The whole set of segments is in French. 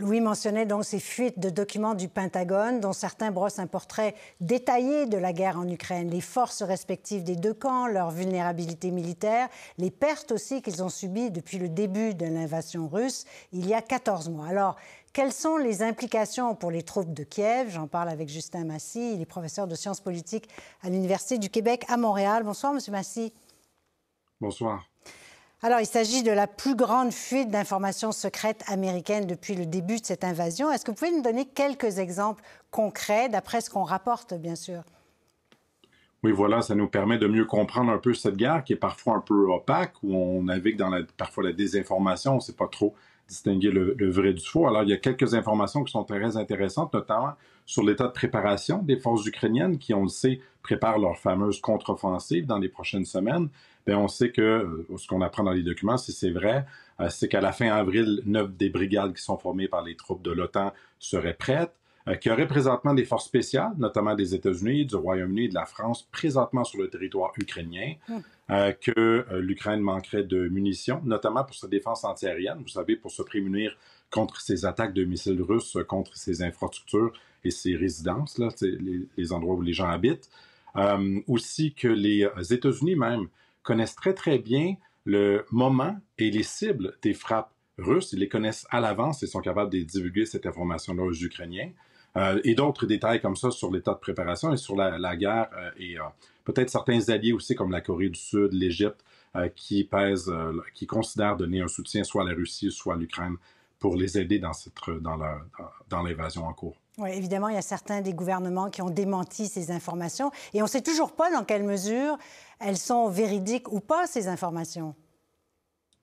Louis mentionnait donc ces fuites de documents du Pentagone, dont certains brossent un portrait détaillé de la guerre en Ukraine, les forces respectives des deux camps, leur vulnérabilité militaire, les pertes aussi qu'ils ont subies depuis le début de l'invasion russe il y a 14 mois. Alors, quelles sont les implications pour les troupes de Kiev J'en parle avec Justin Massy, il est professeur de sciences politiques à l'Université du Québec à Montréal. Bonsoir, Monsieur Massy. Bonsoir. Alors, il s'agit de la plus grande fuite d'informations secrètes américaines depuis le début de cette invasion. Est-ce que vous pouvez nous donner quelques exemples concrets, d'après ce qu'on rapporte, bien sûr? Oui, voilà, ça nous permet de mieux comprendre un peu cette guerre qui est parfois un peu opaque, où on navigue dans la, parfois la désinformation, on ne sait pas trop distinguer le, vrai du faux. Alors, il y a quelques informations qui sont très intéressantes, notamment sur l'état de préparation des forces ukrainiennes qui, on le sait, préparent leur fameuse contre-offensive dans les prochaines semaines. Ben, on sait que euh, ce qu'on apprend dans les documents, si c'est vrai, euh, c'est qu'à la fin avril, neuf des brigades qui sont formées par les troupes de l'OTAN seraient prêtes euh, qui aurait présentement des forces spéciales, notamment des États-Unis, du Royaume-Uni et de la France, présentement sur le territoire ukrainien. Hmm. Euh, que euh, l'Ukraine manquerait de munitions, notamment pour sa défense antiaérienne, vous savez, pour se prémunir contre ces attaques de missiles russes, contre ces infrastructures et ces résidences, là, les, les, endroits où les gens habitent. Euh, aussi que les États-Unis même connaissent très très bien le moment et les cibles des frappes russes. Ils les connaissent à l'avance et sont capables de divulguer cette information-là aux Ukrainiens. Euh, et d'autres détails comme ça sur l'état de préparation et sur la, guerre euh, et euh, peut-être certains alliés aussi comme la Corée du Sud, l'Égypte, qui pèsent, qui considèrent donner un soutien soit à la Russie, soit à l'Ukraine pour les aider dans, cette, dans l'évasion en cours. Oui, évidemment, il y a certains des gouvernements qui ont démenti ces informations et on ne sait toujours pas dans quelle mesure elles sont véridiques ou pas, ces informations.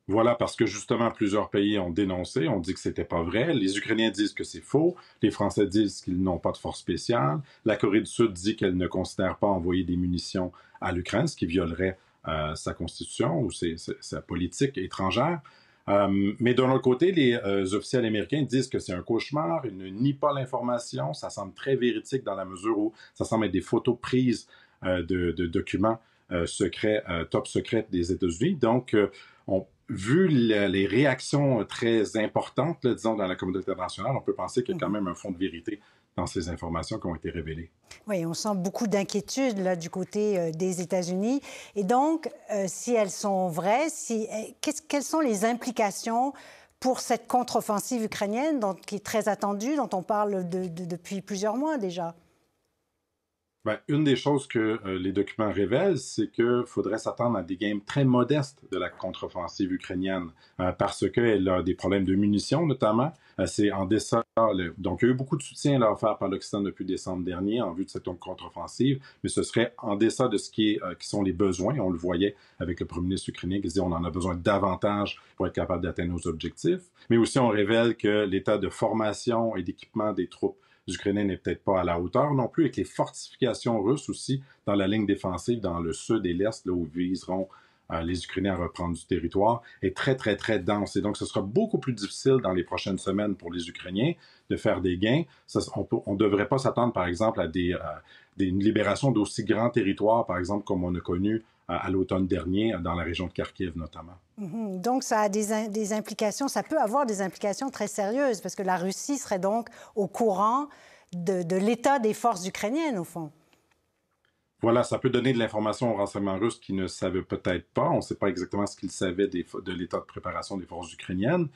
Voilà parce que justement plusieurs pays ont dénoncé, ont dit que c'était pas vrai. Les Ukrainiens disent que c'est faux. Les Français disent qu'ils n'ont pas de force spéciale. La Corée du Sud dit qu'elle ne considère pas envoyer des munitions à l'Ukraine, ce qui violerait euh, sa constitution ou sa politique étrangère. Euh, mais d'un autre côté, les euh, officiels américains disent que c'est un cauchemar, ils ne nient pas l'information, ça semble très véridique dans la mesure où ça semble être des photos prises de, documents secrets, top secrets des États-Unis. Donc, on vu les réactions euh, très importantes, disons, dans la communauté internationale, on peut penser qu'il y a quand mhm. même un fond de vérité dans ces informations qui ont été révélées. Oui, on sent beaucoup d'inquiétude là du côté euh, des États-Unis. Et donc, euh, si elles sont vraies, quelles sont les implications pour cette contre-offensive ukrainienne qui est très attendue, dont on parle depuis plusieurs mois déjà? Ben, une des choses que euh, les documents révèlent, c'est qu'il faudrait s'attendre à des gains très modestes de la contre-offensive ukrainienne euh, parce qu'elle a des problèmes de munitions notamment. Euh, c'est en décembre. Donc, il y a eu beaucoup de soutien leur offert par l'Occident depuis décembre dernier en vue de cette contre-offensive, mais ce serait en deçà de ce qui, est, qui sont les besoins. On le voyait avec le premier ministre ukrainien qui disait on en a besoin davantage pour être capable d'atteindre nos objectifs. Mais aussi, on révèle que l'état de formation et d'équipement des troupes L'Ukrainien n'est peut-être pas à la hauteur non plus, avec les fortifications russes aussi dans la ligne défensive dans le sud et l'est, là où viseront euh, les Ukrainiens à reprendre du territoire, est très, très, très dense. Et donc, ce sera beaucoup plus difficile dans les prochaines semaines pour les Ukrainiens de faire des gains. on ne devrait pas s'attendre, par exemple, à des, euh, une libération d'aussi grands territoires, par exemple, comme on a connu euh, à l'automne dernier dans la région de Kharkiv notamment. Mhm. Donc ça a des, implications, ça peut avoir des implications très sérieuses parce que la Russie serait donc au courant de l'état des forces ukrainiennes au fond. Voilà, ça peut donner de l'information aux renseignements russes qui ne savaient peut-être pas. On ne sait pas exactement ce qu'ils savaient de l'état de préparation des forces ukrainiennes.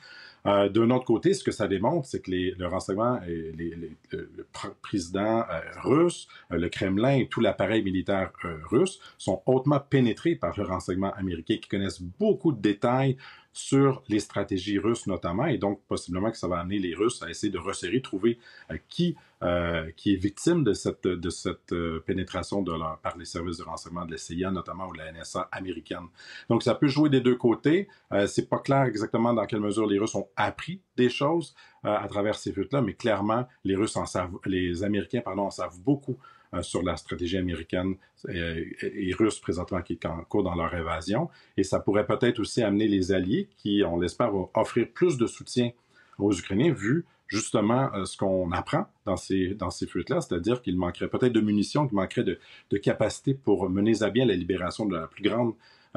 Euh, d'un autre côté, ce que ça démontre, c'est que les, le renseignement, et les, le président euh, russe, euh, le Kremlin et tout l'appareil militaire russe sont hautement pénétrés par le renseignement américain, qui connaissent beaucoup de détails sur les stratégies russes notamment, et donc possiblement que ça va amener les Russes à essayer de resserrer, trouver euh, qui, euh, qui est victime de cette, de cette euh, pénétration de par les services de renseignement de la CIA notamment ou de la NSA américaine. Donc ça peut jouer des deux côtés. C'est pas clair exactement dans quelle mesure les Russes ont appris des choses à travers ces fuites-là, mais clairement les Russes en savent, les Américains pardon en savent beaucoup euh, sur la stratégie américaine euh, et, russe présentement qui est en cours dans leur évasion. Et ça pourrait peut-être aussi amener les alliés qui, on l'espère, vont offrir plus de soutien aux Ukrainiens vu justement euh, ce qu'on apprend dans ces, dans ces là cest c'est-à-dire qu'il manquerait peut-être de munitions, qu'il manquerait de, de, capacité pour mener à bien la libération de la plus grande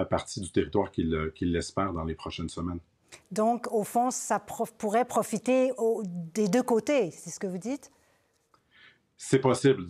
partie du territoire qu'il espère dans les prochaines semaines. Donc, au fond, ça pourrait profiter des deux côtés, c'est ce que vous dites? C'est possible,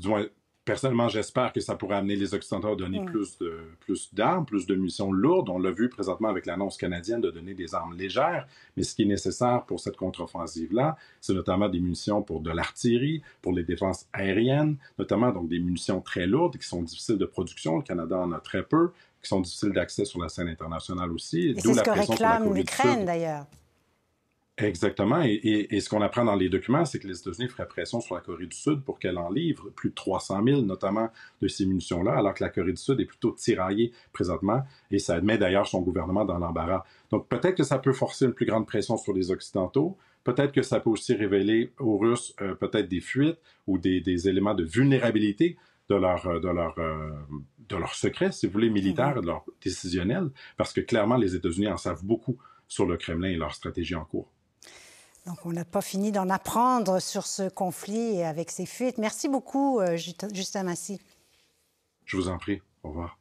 personnellement, j'espère que ça pourrait amener les Occidentaux à donner plus d'armes, plus de munitions lourdes. On l'a vu présentement avec l'annonce canadienne de donner des armes légères, mais ce qui est nécessaire pour cette contre-offensive-là, c'est notamment des munitions pour de l'artillerie, pour les défenses aériennes, notamment donc des munitions très lourdes qui sont difficiles de production. Le Canada en a très peu, qui sont difficiles d'accès sur la scène internationale aussi. C'est ce que réclame l'Ukraine d'ailleurs. Exactement. Et, et, ce qu'on apprend dans les documents, c'est que les États-Unis feraient pression sur la Corée du Sud pour qu'elle en livre plus de 300 000, notamment de ces munitions-là, alors que la Corée du Sud est plutôt tiraillée présentement et ça met d'ailleurs son gouvernement dans l'embarras. Donc peut-être que ça peut forcer une plus grande pression sur les Occidentaux. Peut-être que ça peut aussi révéler aux Russes euh, peut-être des fuites ou des, des, éléments de vulnérabilité de leur, euh, de leur euh, de leur secret, si vous voulez, militaires, de leur décisionnels, parce que clairement, les États-Unis en savent beaucoup sur le Kremlin et leur stratégie en cours. Donc, on n'a pas fini d'en apprendre sur ce conflit et avec ses fuites. Merci beaucoup, euh, Justin Massy. Je vous en prie. Au revoir.